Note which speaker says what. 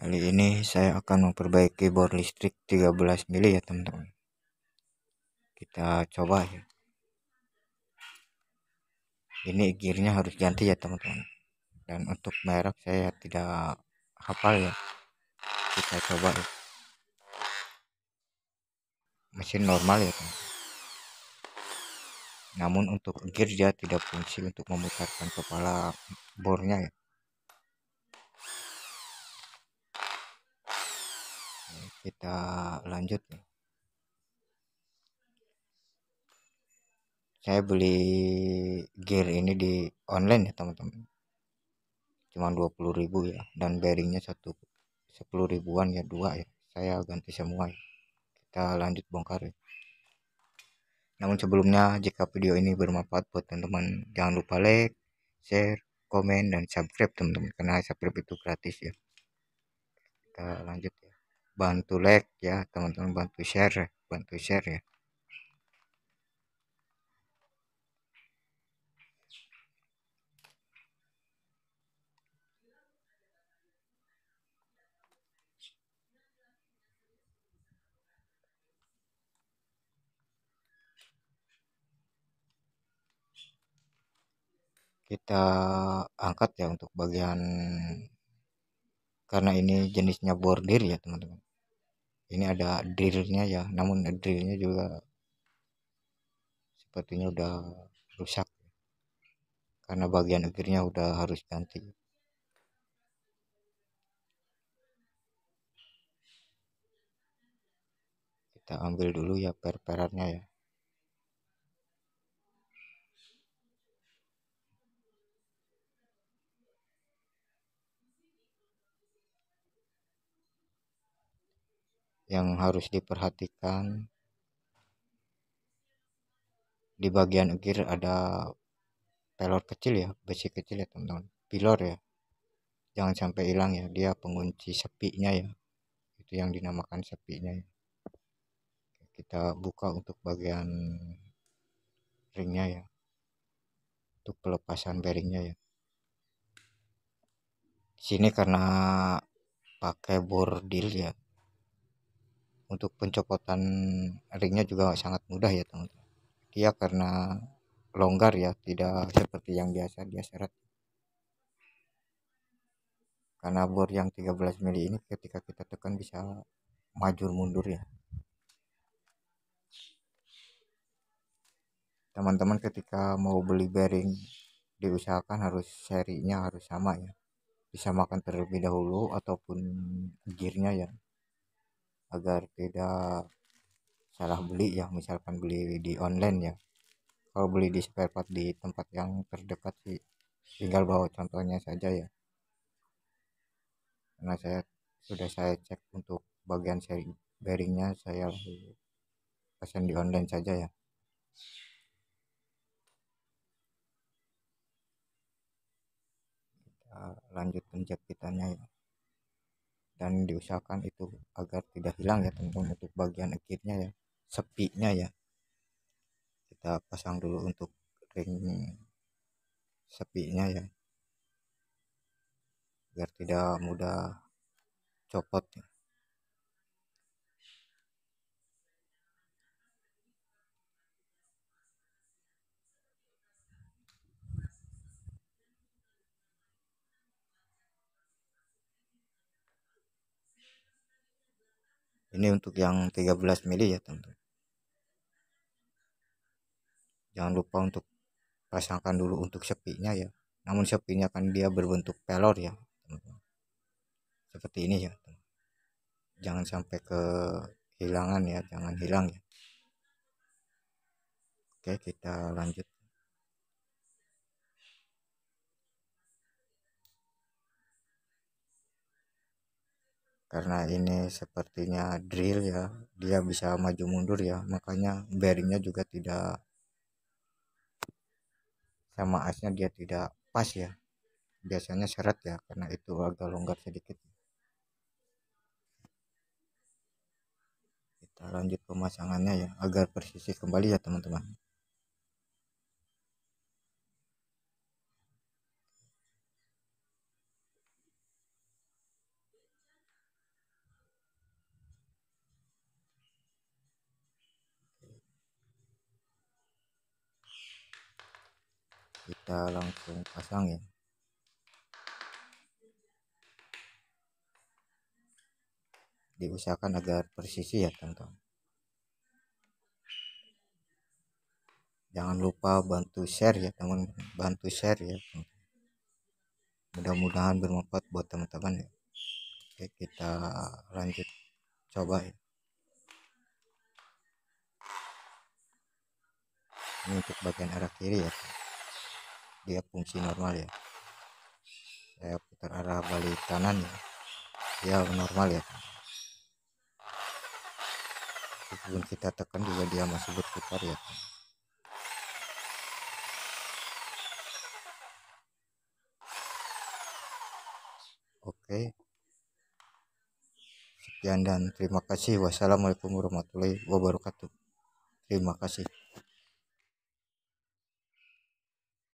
Speaker 1: Kali ini saya akan memperbaiki bor listrik 13 mili ya teman-teman. Kita coba ya. Ini gearnya harus ganti ya teman-teman. Dan untuk merek saya tidak hafal ya. Kita coba ya. Mesin normal ya teman. -teman. Namun untuk gear dia tidak fungsi untuk memutarkan kepala bornya ya. kita lanjut nih. saya beli gear ini di online ya teman-teman cuma 20.000 ya dan bearingnya satu 10 ribuan ya dua ya saya ganti semua ya. kita lanjut bongkar ya namun sebelumnya jika video ini bermanfaat buat teman-teman jangan lupa like share komen dan subscribe teman-teman karena subscribe itu gratis ya kita lanjut ya bantu like ya teman-teman bantu share ya, bantu share ya kita angkat ya untuk bagian karena ini jenisnya bordir ya teman-teman ini ada drillnya ya namun drillnya juga sepertinya udah rusak karena bagian akhirnya udah harus ganti kita ambil dulu ya per-perannya ya yang harus diperhatikan di bagian gear ada pelor kecil ya besi kecil ya teman-teman pilor ya jangan sampai hilang ya dia pengunci sepinya ya itu yang dinamakan sepinya ya kita buka untuk bagian ringnya ya untuk pelepasan bearingnya ya sini karena pakai bordil ya untuk pencopotan ringnya juga sangat mudah ya teman-teman dia karena longgar ya tidak seperti yang biasa dia seret karena bor yang 13 mili ini ketika kita tekan bisa maju mundur ya teman-teman ketika mau beli bearing diusahakan harus serinya harus sama ya disamakan terlebih dahulu ataupun gearnya ya agar tidak salah beli ya misalkan beli di online ya kalau beli di spare part di tempat yang terdekat sih tinggal bawa contohnya saja ya karena saya sudah saya cek untuk bagian seri bearingnya saya pesan di online saja ya kita pencet japitannya ya dan diusahakan itu agar tidak hilang ya teman-teman untuk bagian akhirnya ya sepinya ya kita pasang dulu untuk ring sepinya ya agar tidak mudah copot ya. ini untuk yang 13 mili ya teman-teman jangan lupa untuk pasangkan dulu untuk sepinya ya namun sepinya kan dia berbentuk pelor ya seperti ini ya teman. jangan sampai kehilangan ya jangan hilang ya oke kita lanjut karena ini sepertinya drill ya dia bisa maju mundur ya makanya bearingnya juga tidak sama asnya dia tidak pas ya biasanya seret ya karena itu agak longgar sedikit kita lanjut pemasangannya ya agar persisi kembali ya teman-teman kita langsung ya. diusahakan agar persisi ya teman-teman jangan lupa bantu share ya teman bantu share ya mudah-mudahan bermanfaat buat teman-teman ya oke kita lanjut coba ya ini untuk bagian arah kiri ya teman dia fungsi normal ya saya putar arah balik kanan ya dia normal ya sebelum kita tekan juga dia masih berputar ya oke sekian dan terima kasih wassalamualaikum warahmatullahi wabarakatuh terima kasih